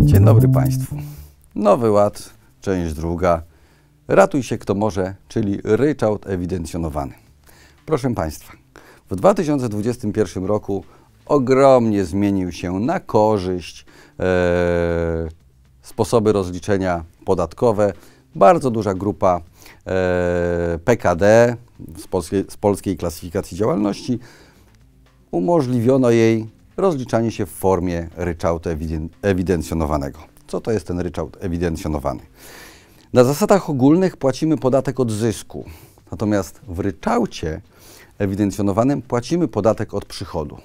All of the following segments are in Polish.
Dzień dobry Państwu. Nowy Ład, część druga. Ratuj się kto może, czyli ryczałt ewidencjonowany. Proszę Państwa, w 2021 roku ogromnie zmienił się na korzyść e, sposoby rozliczenia podatkowe. Bardzo duża grupa e, PKD z, polskiej, z polskiej klasyfikacji działalności umożliwiono jej rozliczanie się w formie ryczałtu ewidencjonowanego. Co to jest ten ryczałt ewidencjonowany? Na zasadach ogólnych płacimy podatek od zysku, natomiast w ryczałcie ewidencjonowanym płacimy podatek od przychodu.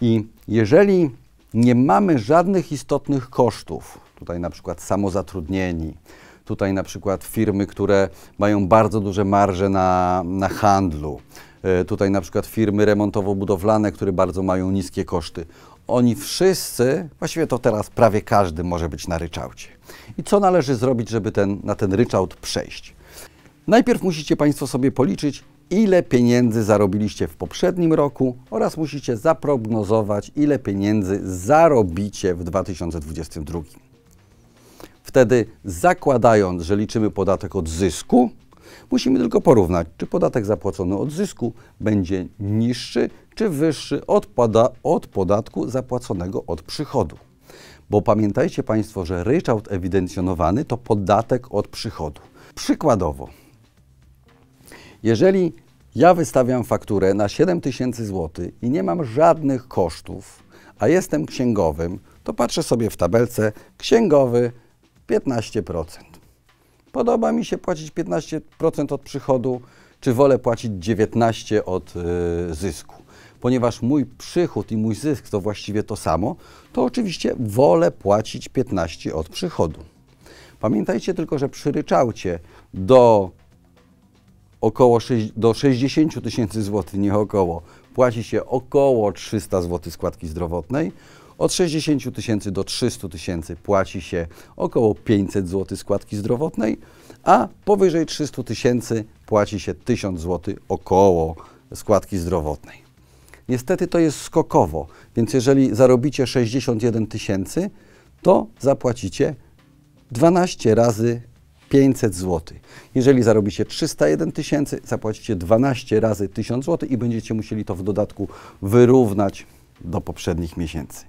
I jeżeli nie mamy żadnych istotnych kosztów, tutaj na przykład samozatrudnieni, tutaj na przykład firmy, które mają bardzo duże marże na, na handlu, E, tutaj na przykład firmy remontowo-budowlane, które bardzo mają niskie koszty. Oni wszyscy, właściwie to teraz prawie każdy może być na ryczałcie. I co należy zrobić, żeby ten, na ten ryczałt przejść? Najpierw musicie Państwo sobie policzyć, ile pieniędzy zarobiliście w poprzednim roku oraz musicie zaprognozować, ile pieniędzy zarobicie w 2022. Wtedy zakładając, że liczymy podatek od zysku, Musimy tylko porównać, czy podatek zapłacony od zysku będzie niższy czy wyższy od, poda od podatku zapłaconego od przychodu. Bo pamiętajcie Państwo, że ryczałt ewidencjonowany to podatek od przychodu. Przykładowo, jeżeli ja wystawiam fakturę na 7 tysięcy i nie mam żadnych kosztów, a jestem księgowym, to patrzę sobie w tabelce księgowy 15%. Podoba mi się płacić 15% od przychodu, czy wolę płacić 19% od y, zysku. Ponieważ mój przychód i mój zysk to właściwie to samo, to oczywiście wolę płacić 15% od przychodu. Pamiętajcie tylko, że przy ryczałcie do około 6, do 60 tysięcy złotych, nie około, płaci się około 300 zł składki zdrowotnej. Od 60 tysięcy do 300 tysięcy płaci się około 500 zł składki zdrowotnej, a powyżej 300 tysięcy płaci się 1000 zł około składki zdrowotnej. Niestety to jest skokowo, więc jeżeli zarobicie 61 tysięcy, to zapłacicie 12 razy 500 zł. Jeżeli zarobicie 301 tysięcy, zapłacicie 12 razy 1000 zł i będziecie musieli to w dodatku wyrównać do poprzednich miesięcy.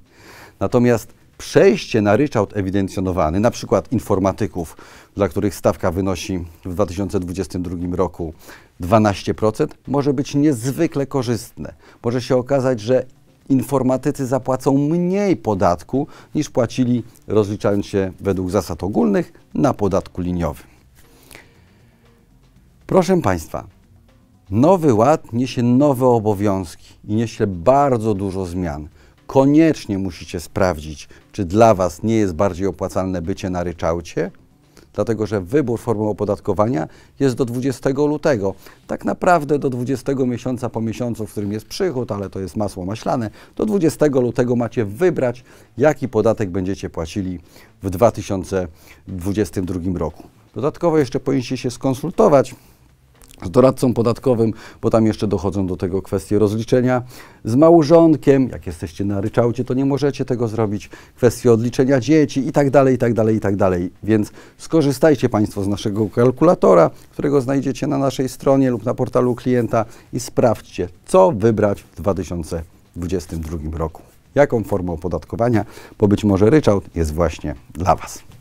Natomiast przejście na ryczałt ewidencjonowany, na przykład informatyków, dla których stawka wynosi w 2022 roku 12%, może być niezwykle korzystne. Może się okazać, że informatycy zapłacą mniej podatku niż płacili rozliczając się według zasad ogólnych na podatku liniowym. Proszę Państwa, Nowy Ład niesie nowe obowiązki i niesie bardzo dużo zmian koniecznie musicie sprawdzić, czy dla Was nie jest bardziej opłacalne bycie na ryczałcie, dlatego że wybór formy opodatkowania jest do 20 lutego. Tak naprawdę do 20 miesiąca po miesiącu, w którym jest przychód, ale to jest masło maślane, do 20 lutego macie wybrać, jaki podatek będziecie płacili w 2022 roku. Dodatkowo jeszcze powinniście się skonsultować z doradcą podatkowym, bo tam jeszcze dochodzą do tego kwestie rozliczenia z małżonkiem, jak jesteście na ryczałcie, to nie możecie tego zrobić, kwestie odliczenia dzieci i tak dalej, i tak dalej, i tak dalej. Więc skorzystajcie Państwo z naszego kalkulatora, którego znajdziecie na naszej stronie lub na portalu klienta i sprawdźcie, co wybrać w 2022 roku. Jaką formę opodatkowania, bo być może ryczałt jest właśnie dla Was.